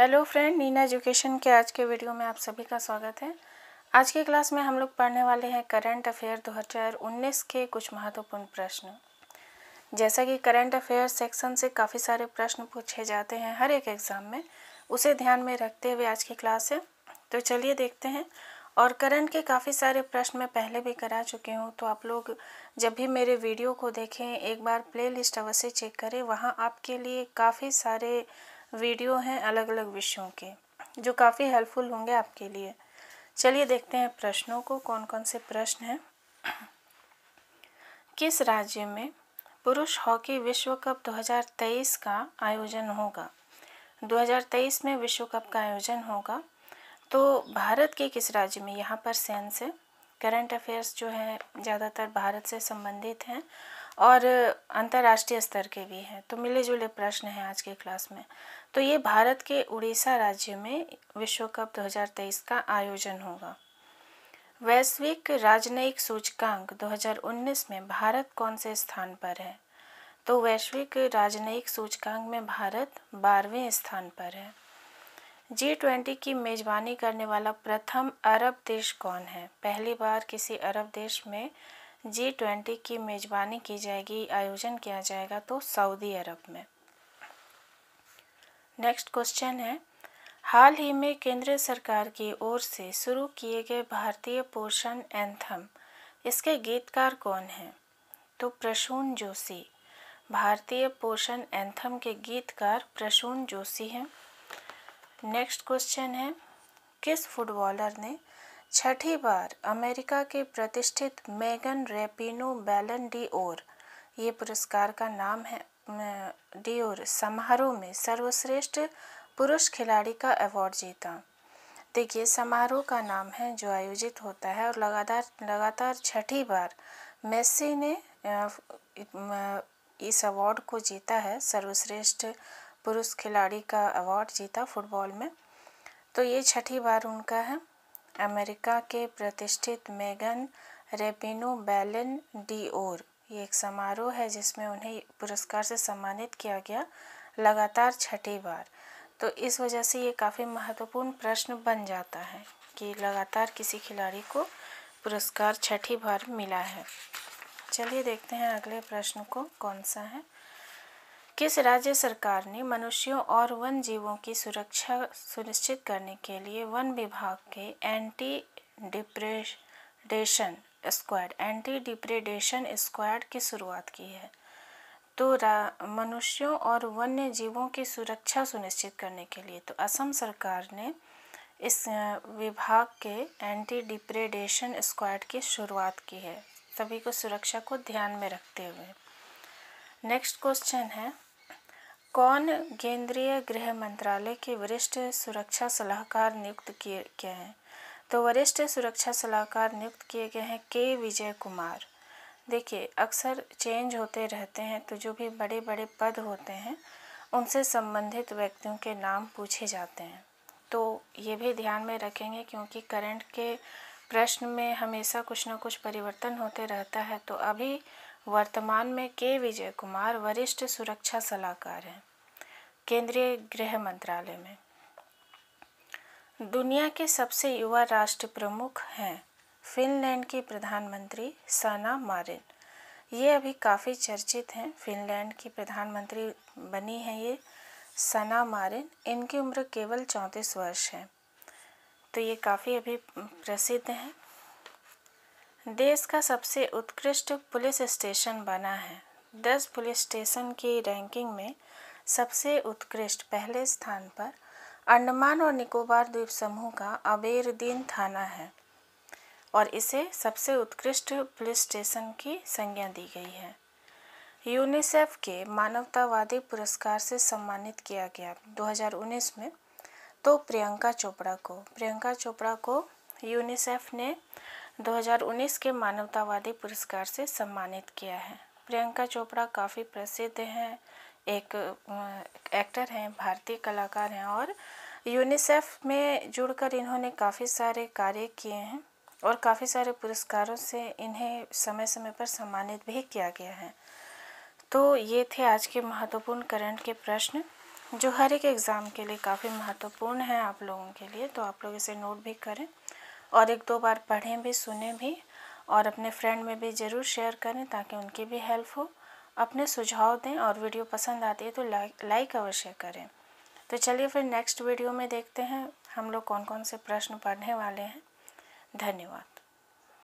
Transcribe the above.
hello friend Neena education के आज के वीडियो में आप सभी का स्वागत है आज की क्लास में हम लोग पढ़ने वाले हैं करंट अफेयर 2019 के कुछ महत्वपूर्ण प्रश्न जैसा कि करंट अफेयर सेक्शन से काफ़ी सारे प्रश्न पूछे जाते हैं हर एक एग्ज़ाम में उसे ध्यान में रखते हुए आज की क्लास है तो चलिए देखते हैं और करंट के काफ़ी सारे प्रश्न मैं पहले भी करा चुकी हूँ तो आप लोग जब भी मेरे वीडियो को देखें एक बार प्लेलिस्ट अवश्य चेक करें वहाँ आपके लिए काफ़ी सारे वीडियो हैं अलग अलग विषयों के जो काफ़ी हेल्पफुल होंगे आपके लिए चलिए देखते हैं प्रश्नों को कौन कौन से प्रश्न हैं किस राज्य में पुरुष हॉकी विश्व कप 2023 का आयोजन होगा 2023 में विश्व कप का आयोजन होगा तो भारत के किस राज्य में यहाँ पर सेंस है करंट अफेयर्स जो है ज़्यादातर भारत से संबंधित हैं और अंतर्राष्ट्रीय स्तर के भी हैं तो मिले जुले प्रश्न हैं आज के क्लास में तो ये भारत के उड़ीसा राज्य में विश्व कप 2023 का आयोजन होगा वैश्विक राजनयिक सूचकांक 2019 में भारत कौन से स्थान पर है तो वैश्विक राजनयिक सूचकांक में भारत बारहवें स्थान पर है जी ट्वेंटी की मेज़बानी करने वाला प्रथम अरब देश कौन है पहली बार किसी अरब देश में जी ट्वेंटी की मेज़बानी की जाएगी आयोजन किया जाएगा तो सऊदी अरब में नेक्स्ट क्वेश्चन है हाल ही में केंद्र सरकार की ओर से शुरू किए गए भारतीय पोषण एंथम इसके गीतकार कौन हैं तो प्रसून जोशी भारतीय पोषण एंथम के गीतकार प्रसून जोशी हैं नेक्स्ट क्वेश्चन है किस फुटबॉलर ने छठी बार अमेरिका के प्रतिष्ठित मेगन रेपिनो बैलन डी ओर ये पुरस्कार का नाम है डियोर समारोह में सर्वश्रेष्ठ पुरुष खिलाड़ी का अवार्ड जीता देखिए समारोह का नाम है जो आयोजित होता है और लगातार लगातार छठी बार मेस्सी ने इस अवार्ड को जीता है सर्वश्रेष्ठ पुरुष खिलाड़ी का अवार्ड जीता फुटबॉल में तो ये छठी बार उनका है अमेरिका के प्रतिष्ठित मेगन रेपिनो बैलन डी ओर ये एक समारोह है जिसमें उन्हें पुरस्कार से सम्मानित किया गया लगातार छठी बार तो इस वजह से ये काफ़ी महत्वपूर्ण प्रश्न बन जाता है कि लगातार किसी खिलाड़ी को पुरस्कार छठी बार मिला है चलिए देखते हैं अगले प्रश्न को कौन सा है किस राज्य सरकार ने मनुष्यों और वन जीवों की सुरक्षा सुनिश्चित करने के लिए वन विभाग के anti depredation squad anti depredation squad की शुरुआत की है तो मनुष्यों और वन्य जीवों की सुरक्षा सुनिश्चित करने के लिए तो असम सरकार ने इस विभाग के एंटी डिप्रेडेशन स्क्वाड की शुरुआत की है सभी को सुरक्षा को ध्यान में रखते हुए नेक्स्ट क्वेश्चन है कौन केंद्रीय गृह मंत्रालय के वरिष्ठ सुरक्षा सलाहकार नियुक्त किए गए हैं तो वरिष्ठ सुरक्षा सलाहकार नियुक्त किए गए हैं के विजय कुमार देखिए अक्सर चेंज होते रहते हैं तो जो भी बड़े बड़े पद होते हैं उनसे संबंधित व्यक्तियों के नाम पूछे जाते हैं तो ये भी ध्यान में रखेंगे क्योंकि करंट के प्रश्न में हमेशा कुछ ना कुछ परिवर्तन होते रहता है तो अभी वर्तमान में के विजय कुमार वरिष्ठ सुरक्षा सलाहकार हैं केंद्रीय गृह मंत्रालय में दुनिया के सबसे युवा राष्ट्र प्रमुख हैं फिनलैंड की प्रधानमंत्री साना मारिन ये अभी काफ़ी चर्चित हैं फिनलैंड की प्रधानमंत्री बनी हैं ये सना मारिन इनकी उम्र केवल चौंतीस वर्ष है तो ये काफ़ी अभी प्रसिद्ध हैं देश का सबसे उत्कृष्ट पुलिस स्टेशन बना है दस पुलिस स्टेशन की रैंकिंग में सबसे उत्कृष्ट पहले स्थान पर अंडमान और निकोबार द्वीप समूह का अबेरदीन थाना है और इसे सबसे उत्कृष्ट पुलिस स्टेशन की संज्ञा दी गई है यूनिसेफ के मानवतावादी पुरस्कार से सम्मानित किया गया 2019 में तो प्रियंका चोपड़ा को प्रियंका चोपड़ा को यूनिसेफ ने 2019 के मानवतावादी पुरस्कार से सम्मानित किया है प्रियंका चोपड़ा काफ़ी प्रसिद्ध हैं एक एक्टर हैं भारतीय कलाकार हैं और यूनिसेफ में जुड़कर इन्होंने काफ़ी सारे कार्य किए हैं और काफ़ी सारे पुरस्कारों से इन्हें समय समय पर सम्मानित भी किया गया है तो ये थे आज के महत्वपूर्ण करंट के प्रश्न जो हर एक एग्ज़ाम के लिए काफ़ी महत्वपूर्ण है आप लोगों के लिए तो आप लोग इसे नोट भी करें और एक दो बार पढ़ें भी सुने भी और अपने फ्रेंड में भी ज़रूर शेयर करें ताकि उनकी भी हेल्प हो अपने सुझाव दें और वीडियो पसंद आती है तो लाइक अवश्य करें तो चलिए फिर नेक्स्ट वीडियो में देखते हैं हम लोग कौन कौन से प्रश्न पढ़ने वाले हैं धन्यवाद